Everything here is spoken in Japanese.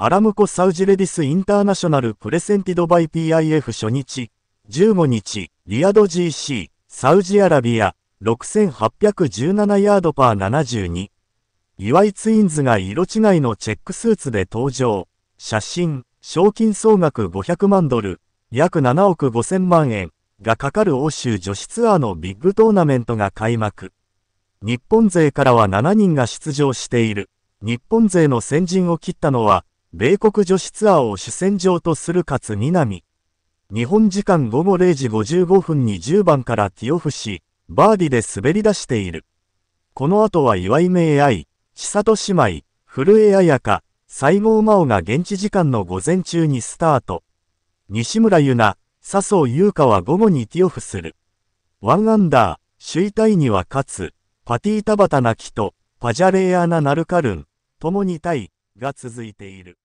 アラムコ・サウジレディス・インターナショナル・プレセンティド・バイ PIF 初日、15日、リアド GC、サウジアラビア、6817ヤードパー72。岩井ツインズが色違いのチェックスーツで登場。写真、賞金総額500万ドル、約7億5000万円がかかる欧州女子ツアーのビッグトーナメントが開幕。日本勢からは7人が出場している。日本勢の先陣を切ったのは、米国女子ツアーを主戦場とする勝みなみ。日本時間午後0時55分に10番からティオフし、バーディで滑り出している。この後は岩井名、愛、千里姉妹、古江彩香、西郷真央が現地時間の午前中にスタート。西村優奈、笹生優香は午後にティオフする。1アンダー、首位タイには勝つ、パティ・タバタナキと、パジャレーアナ・ナルカルン、共にタイ、が続いている。